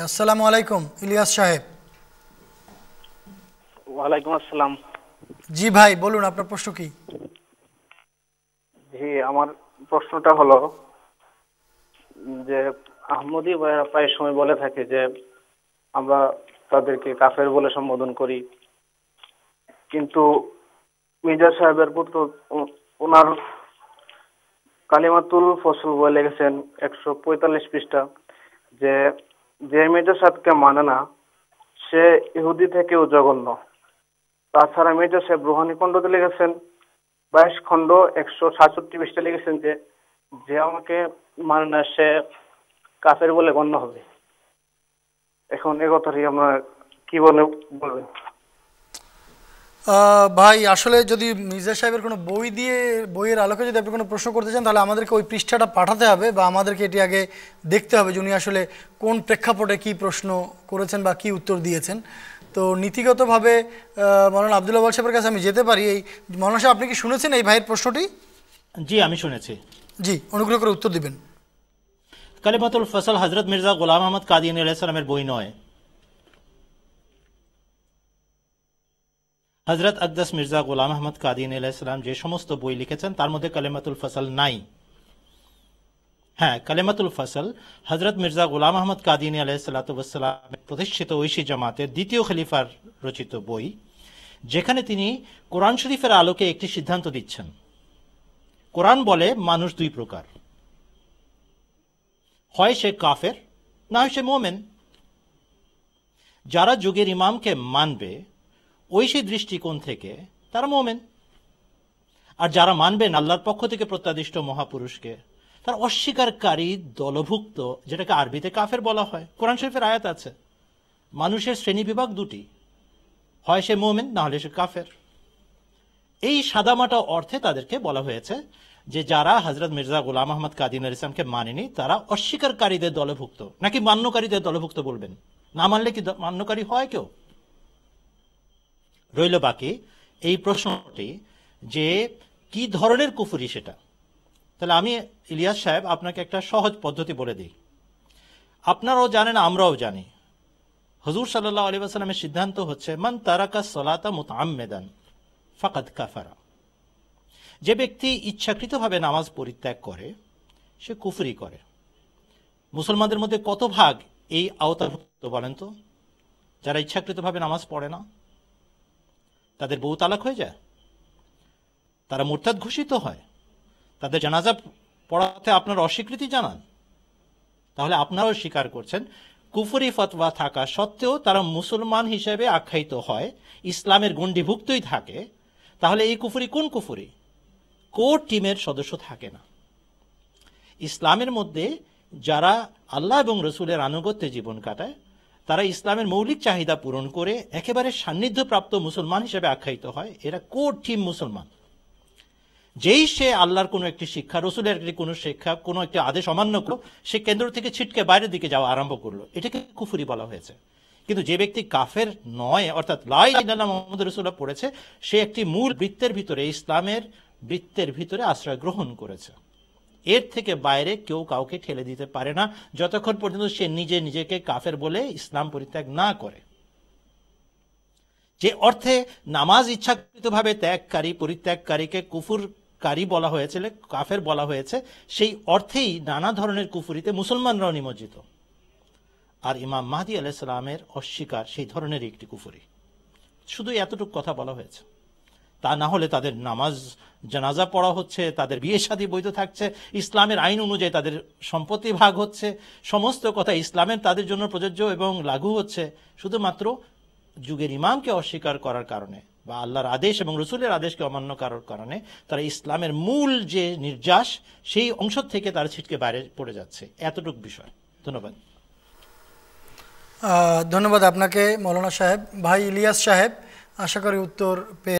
আসসালামু আলাইকুম ইলিয়াস সাহেব ওয়ালাইকুম আসসালাম জি ভাই বলুন আপনার প্রশ্ন কি জি আমার প্রশ্নটা হলো যে আহমদী প্রায় সময় বলে থাকে যে আমরা তাদেরকে কাফের বলে সম্বোধন করি কিন্তু মির্জা সাহেবের পুত্র ওনার কালিমাতুল ফসল বলে গেছেন একশো পঁয়তাল্লিশ পৃষ্ঠা যে যে মেয়েটা সাতকে মানে না সে ইহুদি থেকেও জঘন্য তাছাড়া মেয়েটা সে ব্রুহানি খণ্ডতে লিখেছেন বাইশ খন্ড একশো সাতষট্টি পৃষ্ঠা লিখেছেন যে যে আমাকে মানে না সে কাফের বলে গণ্য হবে এখন এ কথাটি আমরা কি বলে বলবেন ভাই আসলে যদি মির্জা সাহেবের কোনো বই দিয়ে বইয়ের আলোকে যদি আপনি কোনো প্রশ্ন করতে চান তাহলে আমাদেরকে ওই পৃষ্ঠাটা পাঠাতে হবে বা আমাদেরকে এটি আগে দেখতে হবে যে উনি আসলে কোন প্রেক্ষাপটে কি প্রশ্ন করেছেন বা কি উত্তর দিয়েছেন তো নীতিগতভাবে মৌলানা আবদুল্লাহ আবাল সাহেবের কাছে আমি যেতে পারি এই মৌলানা সাহেব আপনি কি শুনেছেন এই ভাইয়ের প্রশ্নটি জি আমি শুনেছি জি অনুগ্রহ করে উত্তর দিবেন কালেমাতুল ফসল হজরত মির্জা গোলাম আহমদ কাদিন আলাইসালামের বই নয় হজরত আকদাস মির্জা গোলাম আহমদ কাদিন আলাইসালাম যে সমস্ত বই লিখেছেন তার মধ্যে কালেমাতুল ফসল নাই হ্যাঁ কালেমাতুল ফসল হজরত মির্জা গোলাম আহমদ কাদিন আলাইসালাতামের প্রতিষ্ঠিত ঐশী জামাতের দ্বিতীয় খলিফার রচিত বই যেখানে তিনি কোরআন শরীফের আলোকে একটি সিদ্ধান্ত দিচ্ছেন কোরআন বলে মানুষ দুই প্রকার হয় সে কাফের না হয় সে মোমেন যারা যুগের ইমামকে মানবে ওই সেই দৃষ্টিকোণ থেকে তারা মোমেন আর যারা মানবেন আল্লাহর পক্ষ থেকে প্রত্যাদিষ্ট মহাপুরুষকে তার অস্বীকারী দলভুক্ত যেটাকে আরবিতে কাফের বলা হয় কোরআন শরীফের আয়াত আছে মানুষের শ্রেণী বিভাগ দুটি হয় সে মোমেন না হলে সে কাফের এই সাদামাটা অর্থে তাদেরকে বলা হয়েছে যে যারা হজরত মির্জা গোলাম আহমদ কাদিম ইসলামকে মানেনি তারা অস্বীকারীদের দলভুক্ত নাকি মান্যকারীদের দলভুক্ত বলবেন না মানলে কি মান্যকারী হয় কেউ রইল বাকি এই প্রশ্নটি যে কি ধরনের কুফুরি সেটা তাহলে আমি ইলিয়াস সাহেব আপনাকে একটা সহজ পদ্ধতি বলে দিই আপনারাও জানেন আমরাও জানি হজুর সাল্লাহ আলী আসালামের সিদ্ধান্ত হচ্ছে মান তারাকা সলাতা আমেদান ফাকাদ কাফারা যে ব্যক্তি ইচ্ছাকৃতভাবে নামাজ পরিত্যাগ করে সে কুফরি করে মুসলমানদের মধ্যে কত ভাগ এই আওতাভুক্ত বলেন তো যারা ইচ্ছাকৃতভাবে নামাজ পড়ে না তাদের বউ তালাক হয়ে যায় তারা মোর্তাদ ঘোষিত হয় তাদের জানাজা পড়াতে আপনার অস্বীকৃতি জানান তাহলে আপনারাও স্বীকার করছেন কুফুরি ফতোয়া থাকা সত্ত্বেও তারা মুসলমান হিসেবে আখ্যায়িত হয় ইসলামের গণ্ডিভুক্তই থাকে তাহলে এই কুফুরি কোন কুফুরি কোর টিমের সদস্য থাকে না ইসলামের মধ্যে যারা আল্লাহ এবং রসুলের আনুগত্যে জীবন কাটায় তারা ইসলামের মৌলিক চাহিদা পূরণ করে একেবারে সান্নিধ্যপ্রাপ্ত মুসলমান হিসেবে আখ্যায়িত হয় এরা কোর টিম মুসলমান যেই সে আল্লাহর কোনো একটি শিক্ষা রসুলের একটি কোনো শিক্ষা কোনো একটি আদেশ অমান্য করলো সে কেন্দ্র থেকে ছিটকে বাইরের দিকে যাওয়া আরম্ভ করলো এটাকে কুফুরি বলা হয়েছে কিন্তু যে ব্যক্তি কাফের নয় অর্থাৎ লাই মোহাম্মদ রসুল্লাহ পড়েছে সে একটি মূল বৃত্তের ভিতরে ইসলামের বৃত্তের ভিতরে আশ্রয় গ্রহণ করেছে এর থেকে বাইরে কেউ কাউকে ঠেলে দিতে পারে না যতক্ষণ পর্যন্ত সে নিজে নিজেকে কাফের বলে ইসলাম পরিত্যাগ না করে যে অর্থে নামাজ ইচ্ছাকৃতভাবে ত্যাগকারী পরিত্যাগকারীকে কুফুরকারী বলা হয়েছে কাফের বলা হয়েছে সেই অর্থেই নানা ধরনের কুফুরিতে মুসলমানরাও নিমজ্জিত আর ইমাম মাহদি আলাইসালামের অস্বীকার সেই ধরনের একটি কুফুরি শুধু এতটুকু কথা বলা হয়েছে তা না হলে তাদের নামাজ জানাজা পড়া হচ্ছে তাদের বিয়ে শাদী বৈধ থাকছে ইসলামের আইন অনুযায়ী তাদের সম্পত্তি ভাগ হচ্ছে সমস্ত কথা ইসলামের তাদের জন্য প্রযোজ্য এবং লাগু হচ্ছে শুধুমাত্র যুগের ইমামকে অস্বীকার করার কারণে বা আল্লাহর আদেশ এবং রসুলের আদেশকে অমান্য করার কারণে তারা ইসলামের মূল যে নির্যাস সেই অংশ থেকে তারা ছিটকে বাইরে পড়ে যাচ্ছে এতটুক বিষয় ধন্যবাদ ধন্যবাদ আপনাকে মৌলানা সাহেব ভাই ইলিয়াস সাহেব আশা করি উত্তর পেয়ে